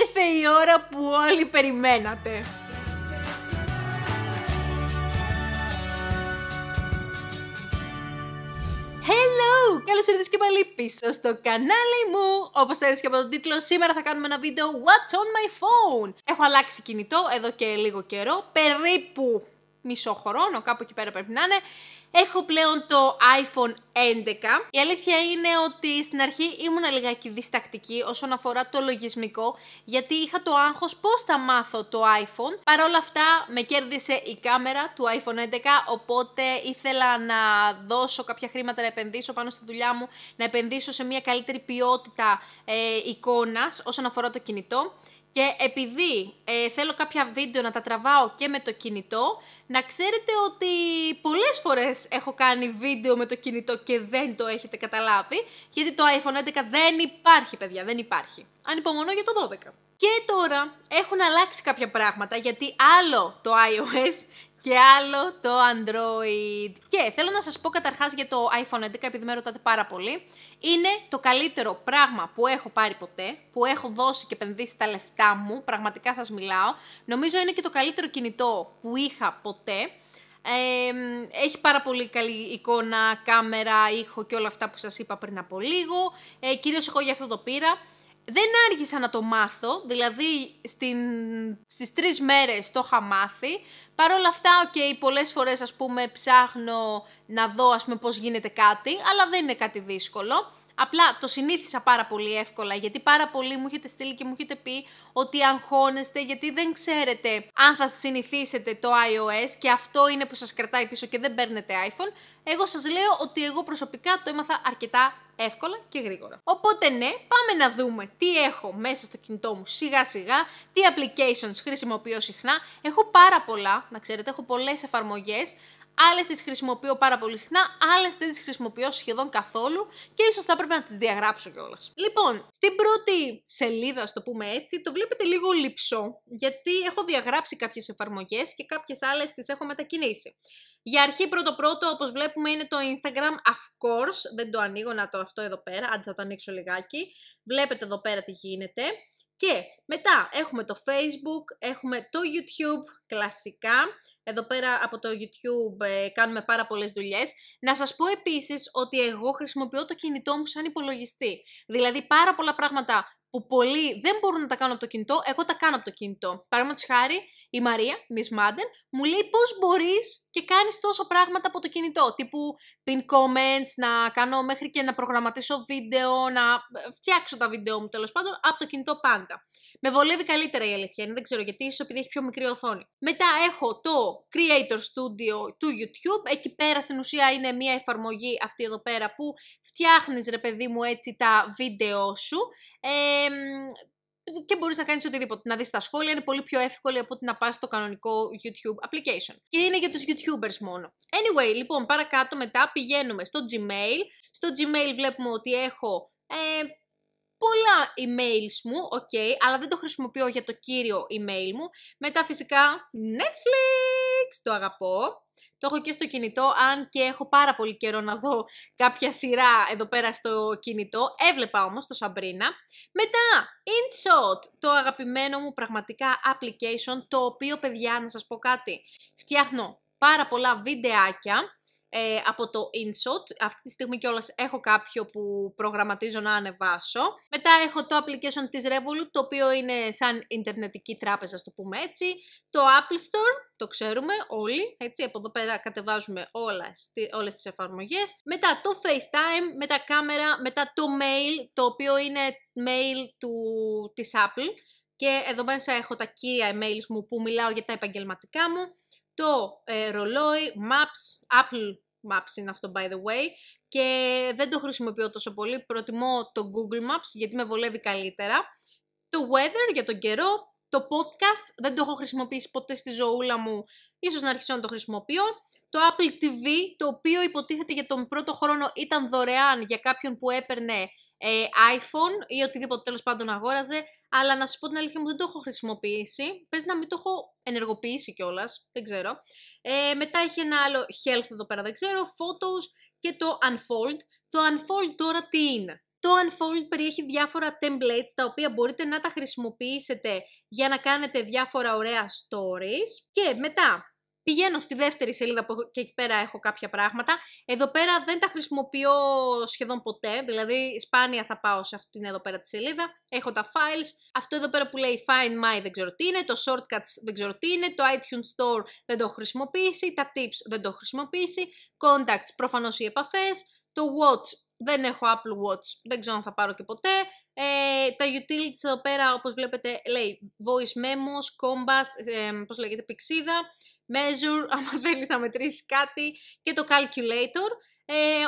Ήρθε η ώρα που όλοι περιμένατε. Hello! Καλώς ήρθες και πάλι πίσω στο κανάλι μου! Όπως έρθεις και από τον τίτλο, σήμερα θα κάνουμε ένα βίντεο What's on my phone! Έχω αλλάξει κινητό εδώ και λίγο καιρό, περίπου μισό χρόνο, κάπου εκεί πέρα πρέπει να είναι. Έχω πλέον το iPhone 11. Η αλήθεια είναι ότι στην αρχή ήμουν λιγάκι διστακτική όσον αφορά το λογισμικό, γιατί είχα το άγχος πώς θα μάθω το iPhone. Παρ' όλα αυτά με κέρδισε η κάμερα του iPhone 11, οπότε ήθελα να δώσω κάποια χρήματα να επενδύσω πάνω στη δουλειά μου, να επενδύσω σε μια καλύτερη ποιότητα εικόνα εικόνας όσον αφορά το κινητό. Και επειδή ε, θέλω κάποια βίντεο να τα τραβάω και με το κινητό, να ξέρετε ότι πολλές φορές έχω κάνει βίντεο με το κινητό και δεν το έχετε καταλάβει, γιατί το iPhone 11 δεν υπάρχει παιδιά, δεν υπάρχει. Ανυπομονώ για το 12. Και τώρα έχουν αλλάξει κάποια πράγματα, γιατί άλλο το iOS και άλλο το Android. Και θέλω να σας πω καταρχάς για το iPhone 11, επειδή με ρωτάτε πάρα πολύ. Είναι το καλύτερο πράγμα που έχω πάρει ποτέ, που έχω δώσει και επενδύσει τα λεφτά μου, πραγματικά σας μιλάω. Νομίζω είναι και το καλύτερο κινητό που είχα ποτέ. έχει πάρα πολύ καλή εικόνα, κάμερα, ήχο και όλα αυτά που σας είπα πριν από λίγο. Ε, κυρίως εγώ γι' αυτό το πήρα. Δεν άργησα να το μάθω, δηλαδή στην, στις τρεις μέρες το είχα μάθει. Παρ' όλα αυτά, οκ, okay, πολλές φορές ας πούμε ψάχνω να δω ας πούμε πώς γίνεται κάτι, αλλά δεν είναι κάτι δύσκολο. Απλά το συνήθισα πάρα πολύ εύκολα, γιατί πάρα πολύ μου έχετε στείλει και μου έχετε πει ότι αγχώνεστε, γιατί δεν ξέρετε αν θα συνηθίσετε το iOS και αυτό είναι που σας κρατάει πίσω και δεν παίρνετε iPhone. Εγώ σας λέω ότι εγώ προσωπικά το έμαθα αρκετά εύκολα και γρήγορα. Οπότε ναι, πάμε να δούμε τι έχω μέσα στο κινητό μου σιγά σιγά, τι applications χρησιμοποιώ συχνά. Έχω πάρα πολλά, να ξέρετε, έχω πολλές εφαρμογές, Άλλες τις χρησιμοποιώ πάρα πολύ συχνά, άλλες δεν τις χρησιμοποιώ σχεδόν καθόλου και ίσως θα πρέπει να τις διαγράψω κιόλας. Λοιπόν, στην πρώτη σελίδα, ας το πούμε έτσι, το βλέπετε λίγο λυψό, γιατί έχω διαγράψει κάποιες εφαρμογές και κάποιες άλλες τις έχω μετακινήσει. Για αρχή πρώτο πρώτο, όπως βλέπουμε, είναι το Instagram, of course, δεν το ανοίγω να το αυτό εδώ πέρα, αντί θα το ανοίξω λιγάκι. Βλέπετε εδώ πέρα τι γίνεται. Και μετά έχουμε το Facebook, έχουμε το YouTube κλασικά. Εδώ πέρα από το YouTube ε, κάνουμε πάρα πολλές δουλειές. Να σας πω επίσης ότι εγώ χρησιμοποιώ το κινητό μου σαν υπολογιστή. Δηλαδή πάρα πολλά πράγματα που πολλοί δεν μπορούν να τα κάνουν από το κινητό, εγώ τα κάνω από το κινητό. Παραδείγματος χάρη, η Μαρία, Miss Madden, μου λέει πώς μπορείς και κάνεις τόσο πράγματα από το κινητό. Τύπου pin comments, να κάνω μέχρι και να προγραμματίσω βίντεο, να ε, φτιάξω τα βίντεο μου τέλος πάντων από το κινητό πάντα. Με βολεύει καλύτερα η αλήθεια δεν ξέρω γιατί, ίσως επειδή έχει πιο μικρή οθόνη. Μετά έχω το Creator Studio του YouTube. Εκεί πέρα στην ουσία είναι μια εφαρμογή αυτή εδώ πέρα που φτιάχνεις ρε παιδί μου έτσι τα βίντεο σου. Ε, και μπορείς να κάνεις οτιδήποτε. Να δεις τα σχόλια είναι πολύ πιο εύκολη από ότι να πας στο κανονικό YouTube application. Και είναι για τους YouTubers μόνο. Anyway, λοιπόν, παρακάτω μετά πηγαίνουμε στο Gmail. Στο Gmail βλέπουμε ότι έχω ε, πολλά emails μου, ok, αλλά δεν το χρησιμοποιώ για το κύριο email μου. Μετά φυσικά Netflix, το αγαπώ. Το έχω και στο κινητό, αν και έχω πάρα πολύ καιρό να δω κάποια σειρά εδώ πέρα στο κινητό. Έβλεπα όμως το Σαμπρίνα. Μετά, InShot, το αγαπημένο μου πραγματικά application, το οποίο παιδιά να σας πω κάτι, φτιάχνω πάρα πολλά βιντεάκια ε, από το InShot. Αυτή τη στιγμή κιόλας έχω κάποιο που προγραμματίζω να ανεβάσω. Μετά έχω το application της Revolut, το οποίο είναι σαν ιντερνετική τράπεζα, στο πούμε έτσι. Το Apple Store, το ξέρουμε όλοι, έτσι, από εδώ πέρα κατεβάζουμε όλες τις εφαρμογές. Μετά το FaceTime, μετά κάμερα, μετά το mail, το οποίο είναι mail του, της Apple. Και εδώ μέσα έχω τα κύρια emails μου που μιλάω για τα επαγγελματικά μου το ε, ρολόι Maps, Apple Maps είναι αυτό by the way, και δεν το χρησιμοποιώ τόσο πολύ, προτιμώ το Google Maps γιατί με βολεύει καλύτερα. Το weather για τον καιρό, το podcast δεν το έχω χρησιμοποιήσει ποτέ στη ζωούλα μου, ίσως να αρχίσω να το χρησιμοποιώ. Το Apple TV, το οποίο υποτίθεται για τον πρώτο χρόνο ήταν δωρεάν για κάποιον που έπαιρνε ε, iPhone ή οτιδήποτε τέλος πάντων αγόραζε. Αλλά να σας πω την αλήθεια μου, δεν το έχω χρησιμοποιήσει. πες να μην το έχω ενεργοποιήσει κιόλας. Δεν ξέρω. Ε, μετά έχει ένα άλλο health εδώ πέρα, δεν ξέρω. Photos και το unfold. Το unfold τώρα τι είναι. Το Unfold περιέχει διάφορα templates τα οποία μπορείτε να τα χρησιμοποιήσετε για να κάνετε διάφορα ωραία stories και μετά Πηγαίνω στη δεύτερη σελίδα που και εκεί πέρα έχω κάποια πράγματα. Εδώ πέρα δεν τα χρησιμοποιώ σχεδόν ποτέ, δηλαδή σπάνια θα πάω σε αυτήν εδώ πέρα τη σελίδα. Έχω τα files, αυτό εδώ πέρα που λέει Find My δεν ξέρω τι είναι, το Shortcuts δεν ξέρω τι είναι, το iTunes Store δεν το έχω χρησιμοποιήσει, τα Tips δεν το έχω χρησιμοποιήσει, Contacts προφανώς οι επαφές, το Watch δεν έχω Apple Watch, δεν ξέρω αν θα πάρω και ποτέ. Ε, τα utilities εδώ πέρα, όπως βλέπετε, λέει voice memos, compass, ε, πώς λέγεται, πηξίδα, measure, άμα θέλεις να μετρήσεις κάτι, και το calculator. Ε,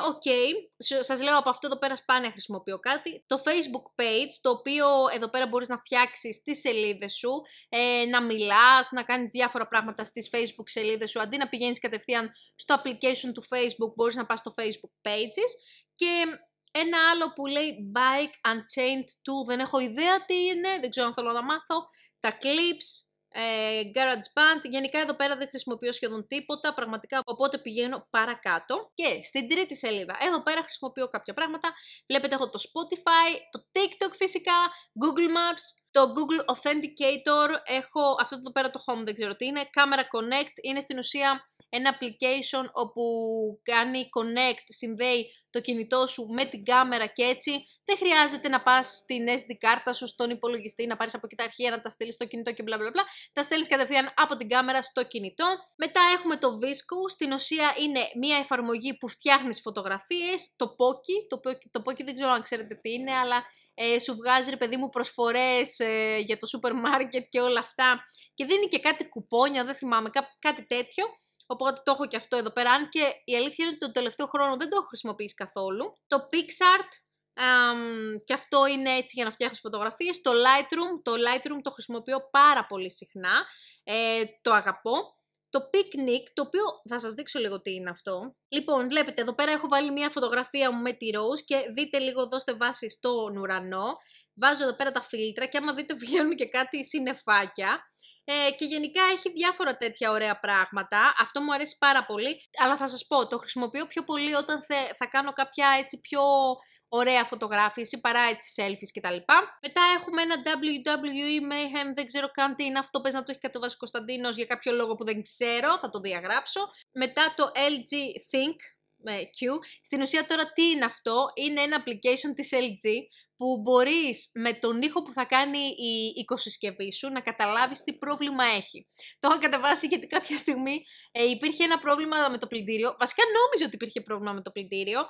Σα σας λέω από αυτό εδώ πέρα σπάνια χρησιμοποιώ κάτι. Το facebook page, το οποίο εδώ πέρα μπορείς να φτιάξεις τις σελίδες σου, ε, να μιλάς, να κάνεις διάφορα πράγματα στις facebook σελίδες σου, αντί να πηγαίνεις κατευθείαν στο application του facebook, μπορείς να πας στο facebook pages. Και ένα άλλο που λέει Bike Unchained 2, δεν έχω ιδέα τι είναι, δεν ξέρω αν θέλω να μάθω. Τα clips, ε, GarageBand. Γενικά εδώ πέρα δεν χρησιμοποιώ σχεδόν τίποτα, πραγματικά, οπότε πηγαίνω παρακάτω. Και στην τρίτη σελίδα, εδώ πέρα χρησιμοποιώ κάποια πράγματα. Βλέπετε έχω το Spotify, το TikTok φυσικά, Google Maps, το Google Authenticator, έχω αυτό εδώ πέρα το Home, δεν ξέρω τι είναι, Camera Connect, είναι στην ουσία ένα application όπου κάνει connect, συνδέει το κινητό σου με την κάμερα και έτσι δεν χρειάζεται να πας στην SD κάρτα σου, στον υπολογιστή, να πάρεις από εκεί τα αρχεία, να τα στείλεις στο κινητό και μπλα μπλα μπλα. Τα στέλνεις κατευθείαν από την κάμερα στο κινητό. Μετά έχουμε το Visco, στην ουσία είναι μια εφαρμογή που φτιάχνεις φωτογραφίες, το Poki, το Poki, δεν ξέρω αν ξέρετε τι είναι, αλλά ε, σου βγάζει ρε παιδί μου προσφορές ε, για το σούπερ μάρκετ και όλα αυτά και δίνει και κάτι κουπόνια, δεν θυμάμαι, κά, κάτι τέτοιο. Οπότε το έχω και αυτό εδώ πέρα. Αν και η αλήθεια είναι ότι τον τελευταίο χρόνο δεν το έχω χρησιμοποιήσει καθόλου. Το PixArt και αυτό είναι έτσι για να φτιάχνεις φωτογραφίες. Το Lightroom, το Lightroom το χρησιμοποιώ πάρα πολύ συχνά, ε, το αγαπώ. Το Picnic, το οποίο θα σας δείξω λίγο τι είναι αυτό. Λοιπόν, βλέπετε, εδώ πέρα έχω βάλει μια φωτογραφία μου με τη Rose και δείτε λίγο, δώστε βάση στον ουρανό. Βάζω εδώ πέρα τα φίλτρα και άμα δείτε βγαίνουν και κάτι συννεφάκια. Ε, και γενικά έχει διάφορα τέτοια ωραία πράγματα. Αυτό μου αρέσει πάρα πολύ. Αλλά θα σας πω, το χρησιμοποιώ πιο πολύ όταν θα κάνω κάποια έτσι πιο ωραία φωτογράφηση παρά έτσι selfies κτλ. Μετά έχουμε ένα WWE Mayhem, δεν ξέρω καν τι είναι αυτό, πες να το έχει κατεβάσει ο Κωνσταντίνος για κάποιο λόγο που δεν ξέρω, θα το διαγράψω. Μετά το LG Think, Q. Στην ουσία τώρα τι είναι αυτό, είναι ένα application της LG που μπορείς με τον ήχο που θα κάνει η οικοσυσκευή σου να καταλάβεις τι πρόβλημα έχει. Το είχα κατεβάσει γιατί κάποια στιγμή ε, υπήρχε ένα πρόβλημα με το πλυντήριο. Βασικά νόμιζε ότι υπήρχε πρόβλημα με το πλυντήριο,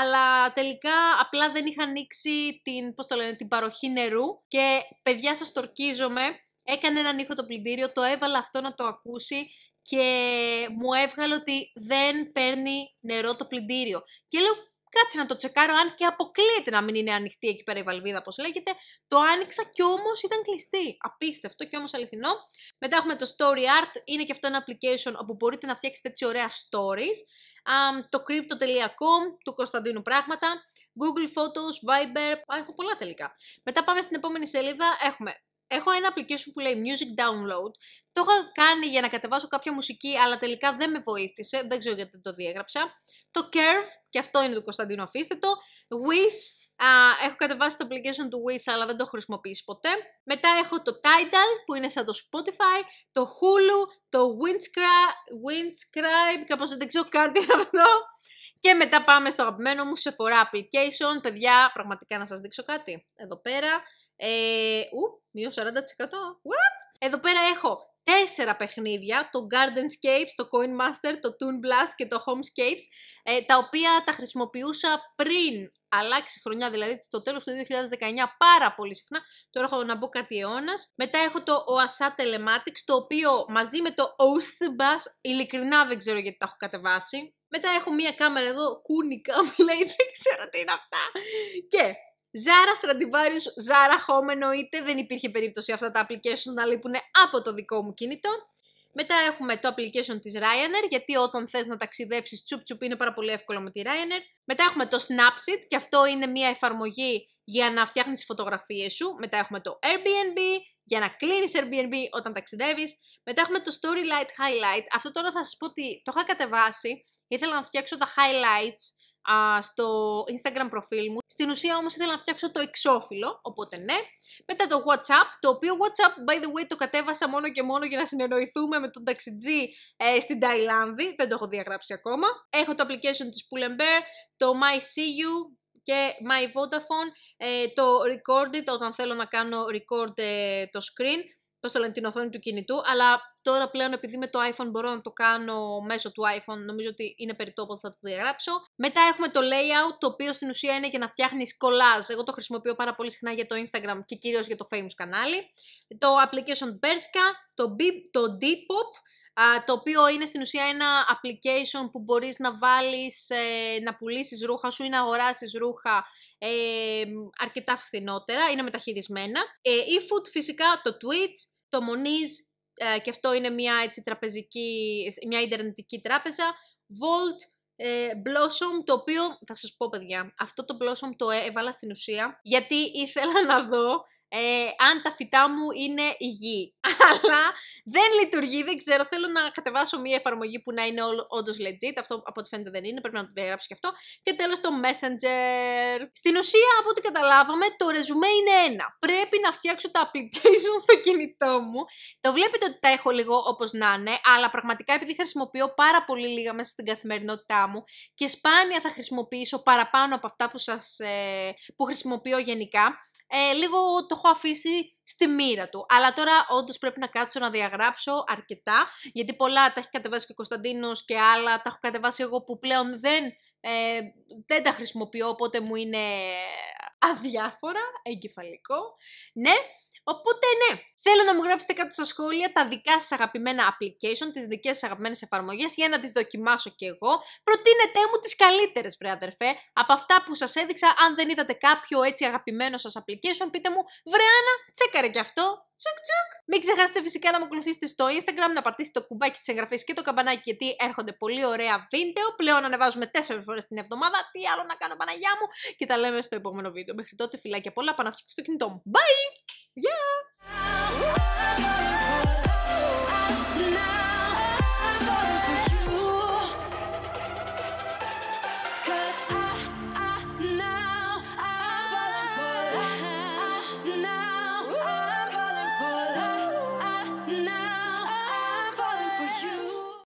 αλλά τελικά απλά δεν είχα ανοίξει την, την παροχή νερού και παιδιά σας τορκίζομαι, έκανε έναν ήχο το πλυντήριο, το έβαλα αυτό να το ακούσει και μου έβγαλε ότι δεν παίρνει νερό το πλυντήριο. Και λέω Κάτσε να το τσεκάρω, αν και αποκλείεται να μην είναι ανοιχτή εκεί πέρα η βαλβίδα, όπως λέγεται. Το άνοιξα και όμως ήταν κλειστή. Απίστευτο και όμως αληθινό. Μετά έχουμε το Story Art, είναι και αυτό ένα application όπου μπορείτε να φτιάξετε έτσι ωραία stories. Um, το crypto.com του Κωνσταντίνου Πράγματα. Google Photos, Viber. Α, έχω πολλά τελικά. Μετά πάμε στην επόμενη σελίδα. Έχουμε Έχω ένα application που λέει Music Download. Το έχω κάνει για να κατεβάσω κάποια μουσική, αλλά τελικά δεν με βοήθησε. Δεν ξέρω γιατί δεν το διέγραψα το Curve, και αυτό είναι του Κωνσταντίνου, αφήστε το, Wish, έχω κατεβάσει το application του Wish, αλλά δεν το έχω χρησιμοποιήσει ποτέ. Μετά έχω το Tidal, που είναι σαν το Spotify, το Hulu, το Windscribe, κάπως δεν ξέρω καν αυτό. Και μετά πάμε στο αγαπημένο μου σε φορά application. Παιδιά, πραγματικά να σας δείξω κάτι. Εδώ πέρα, ε, ου, μείω 40%, what? Εδώ πέρα έχω τέσσερα παιχνίδια, το Gardenscapes, το Coin Master, το Toon Blast και το Homescapes, ε, τα οποία τα χρησιμοποιούσα πριν αλλάξει χρονιά, δηλαδή το τέλος του 2019 πάρα πολύ συχνά, τώρα έχω να μπω κάτι αιώνας. Μετά έχω το OASA Telematics, το οποίο μαζί με το Oathbus, ειλικρινά δεν ξέρω γιατί τα έχω κατεβάσει. Μετά έχω μία κάμερα εδώ, κούνικα, μου λέει, δεν ξέρω τι είναι αυτά. Και Ζάρα Στραντιβάριους, Ζάρα χώμενο, εννοείται, δεν υπήρχε περίπτωση αυτά τα application να λείπουν από το δικό μου κινητό. Μετά έχουμε το application της Ryanair, γιατί όταν θες να ταξιδέψεις τσουπ τσουπ είναι πάρα πολύ εύκολο με τη Ryanair. Μετά έχουμε το Snapseed και αυτό είναι μια εφαρμογή για να φτιάχνεις φωτογραφίες σου. Μετά έχουμε το Airbnb για να κλείνεις Airbnb όταν ταξιδεύεις. Μετά έχουμε το Storylight Highlight. Αυτό τώρα θα σας πω ότι το είχα κατεβάσει. Ήθελα να φτιάξω τα highlights α, στο Instagram προφίλ μου. Στην ουσία όμως ήθελα να φτιάξω το εξώφυλλο, οπότε ναι. Μετά το WhatsApp, το οποίο WhatsApp, by the way, το κατέβασα μόνο και μόνο για να συνεννοηθούμε με τον ταξιτζή ε, στην Ταϊλάνδη. Δεν το έχω διαγράψει ακόμα. Έχω το application της Pull&Bear, το My See και My Vodafone, ε, το recorded όταν θέλω να κάνω record ε, το screen, πώς το λένε, την οθόνη του κινητού, αλλά Τώρα πλέον επειδή με το iPhone μπορώ να το κάνω μέσω του iPhone, νομίζω ότι είναι περιττό θα το διαγράψω. Μετά έχουμε το layout, το οποίο στην ουσία είναι για να φτιάχνεις κολάζ. Εγώ το χρησιμοποιώ πάρα πολύ συχνά για το Instagram και κυρίως για το famous κανάλι. Το application Berska, το, B, το Depop, το οποίο είναι στην ουσία ένα application που μπορείς να βάλεις, ε, να πουλήσεις ρούχα σου ή να αγοράσεις ρούχα ε, αρκετά φθηνότερα, είναι μεταχειρισμένα. Ε, e-food φυσικά, το Twitch, το Moniz ε, και αυτό είναι μια έτσι, τραπεζική, μια ιντερνετική τράπεζα. Volt ε, Blossom, το οποίο θα σας πω παιδιά, αυτό το Blossom το έβαλα στην ουσία γιατί ήθελα να δω ε, αν τα φυτά μου είναι υγιή. Αλλά δεν λειτουργεί, δεν ξέρω. Θέλω να κατεβάσω μια εφαρμογή που να είναι όντως legit. Αυτό από ό,τι φαίνεται δεν είναι, πρέπει να το διαγράψω και αυτό. Και τέλος το Messenger. Στην ουσία, από ό,τι καταλάβαμε, το resume είναι ένα. Πρέπει να φτιάξω τα application στο κινητό μου. Το βλέπετε ότι τα έχω λίγο όπως να είναι, αλλά πραγματικά επειδή χρησιμοποιώ πάρα πολύ λίγα μέσα στην καθημερινότητά μου και σπάνια θα χρησιμοποιήσω παραπάνω από αυτά που, σας, ε, που χρησιμοποιώ γενικά ε, λίγο το έχω αφήσει στη μοίρα του. Αλλά τώρα όντως πρέπει να κάτσω να διαγράψω αρκετά, γιατί πολλά τα έχει κατεβάσει και ο Κωνσταντίνος και άλλα τα έχω κατεβάσει εγώ που πλέον δεν, ε, δεν τα χρησιμοποιώ, οπότε μου είναι αδιάφορα, εγκεφαλικό. Ναι, Οπότε ναι, Θέλω να μου γράψετε κάτω στα σχόλια τα δικά σας αγαπημένα application, τις δικές σας αγαπημένες εφαρμογές για να τις δοκιμάσω κι εγώ. Προτείνετε μου τις καλύτερες βρε αδερφέ. Από αυτά που σας έδειξα, αν δεν είδατε κάποιο έτσι αγαπημένο σας application, πείτε μου βρε Άννα, τσέκαρε κι αυτό. Τσουκ τσουκ. Μην ξεχάσετε φυσικά να μου ακολουθήσετε στο Instagram, να πατήσετε το κουμπάκι της εγγραφής και το καμπανάκι γιατί έρχονται πολύ ωραία βίντεο. Πλέον ανεβάζουμε 4 φορές την εβδομάδα. Τι άλλο να κάνω Παναγιά μου. Και τα λέμε στο επόμενο βίντεο. Μέχρι τότε φιλάκια πολλά, πάνω στο κινητό μου. Bye! yeah.